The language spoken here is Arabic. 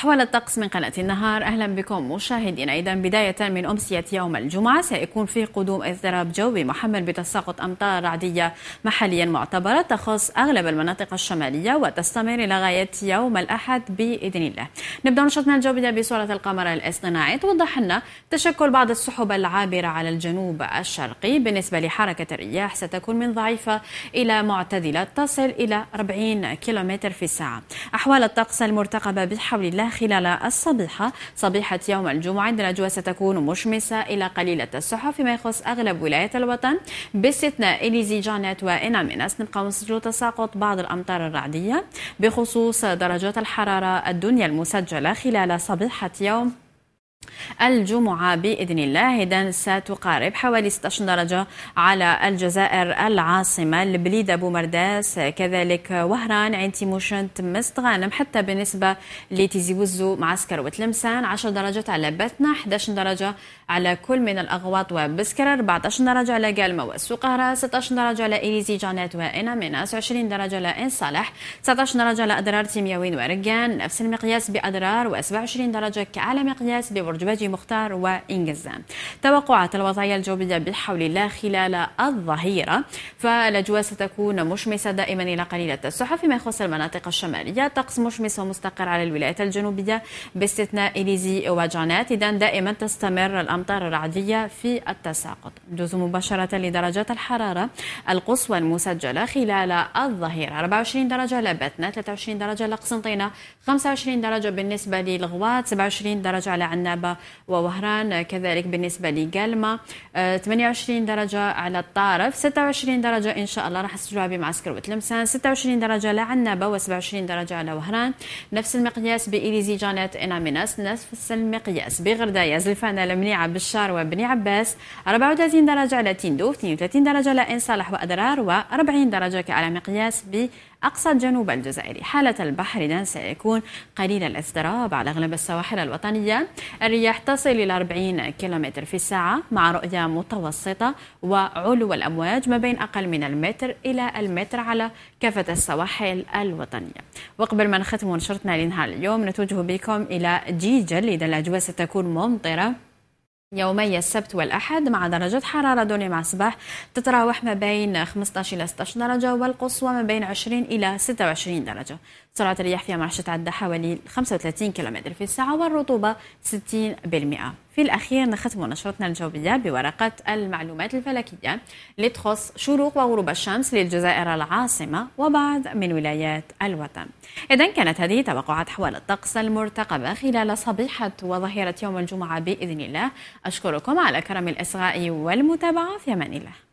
أحوال الطقس من قناة النهار أهلا بكم مشاهدين أيضا بداية من أمسية يوم الجمعة سيكون في قدوم اضطراب جوي محمل بتساقط أمطار رعدية محليا معتبرة تخص أغلب المناطق الشمالية وتستمر إلى غاية يوم الأحد بإذن الله نبدأ نشاطنا الجوي بصورة القمر الاصطناعي توضح لنا تشكل بعض السحب العابرة على الجنوب الشرقي بالنسبة لحركة الرياح ستكون من ضعيفة إلى معتدلة تصل إلى 40 كيلومتر في الساعة أحوال الطقس المرتقبة بحول الله خلال الصبيحة صبيحة يوم الجمعة عندنا أجواء ستكون مشمسة إلى قليلة السحب فيما يخص أغلب ولايات الوطن باستثناء إليزي جانيت وإنامينس نبقى نسجل تساقط بعض الأمطار الرعدية بخصوص درجات الحرارة الدنيا المسجلة خلال صبيحة يوم الجمعة بإذن الله إذا ستقارب حوالي 16 درجة على الجزائر العاصمة البليدة بومرداس كذلك وهران عين تيموشن تمست غانم حتى بالنسبة لتيزي وزو معسكر وتلمسان 10 درجات على باتنا 11 درجة على كل من الأغواط وبسكر 14 درجة على قالمة والسقهرة 16 درجة على إليزي جانات وإنا مناس 20 درجة على إن صالح 19 درجة على أضرار تيمياوين ورقان نفس المقياس بأضرار و27 درجة كأعلى مقياس بورقان برج مختار وإنجزان توقعات الوضعية الجوية بحول الله خلال الظهيرة فالأجواء ستكون مشمسة دائما إلى قليلة السحب فيما يخص المناطق الشمالية طقس مشمس ومستقر على الولايات الجنوبية باستثناء إليزي وجانات إذا دائما تستمر الأمطار الرعدية في التساقط جزء مباشرة لدرجات الحرارة القصوى المسجلة خلال الظهيرة 24 درجة لبتنا 23 درجة لقسنطينة 25 درجة بالنسبة للغوات 27 درجة على عناب عنابة ووهران كذلك بالنسبة لقلمة آه، 28 درجة على الطارف 26 درجة إن شاء الله راح تسجلوها بمعسكر وتلمسان 26 درجة لعنابة و27 درجة على وهران نفس المقياس بإليزي جانيت إناميناس نفس المقياس بغرداية زلفانة المنيعة بالشار وبني عباس 34 درجة على تندوف 32 درجة على إن صالح وأدرار و40 درجة على مقياس ب أقصى جنوب الجزائر حالة البحر سيكون قليل الاضطراب على أغلب السواحل الوطنية الرياح تصل إلى 40 كيلومتر في الساعة مع رؤية متوسطة وعلو الأمواج ما بين أقل من المتر إلى المتر على كافة السواحل الوطنية وقبل ما نختم نشرتنا لنهار اليوم نتوجه بكم إلى جيجل إذا الأجواء ستكون ممطرة يومي السبت والأحد مع درجة حرارة دون مع الصباح تتراوح ما بين 15 إلى 16 درجة والقصوى ما بين 20 إلى 26 درجة سرعة الرياح فيها مرح عدة حوالي 35 كم في الساعة والرطوبة 60% في الأخير نختم نشرتنا الجوية بورقة المعلومات الفلكية لتخص شروق وغروب الشمس للجزائر العاصمة وبعض من ولايات الوطن إذا كانت هذه توقعات حول الطقس المرتقبة خلال صبيحة وظهيرة يوم الجمعة بإذن الله أشكركم على كرم الإصغاء والمتابعة في أمان الله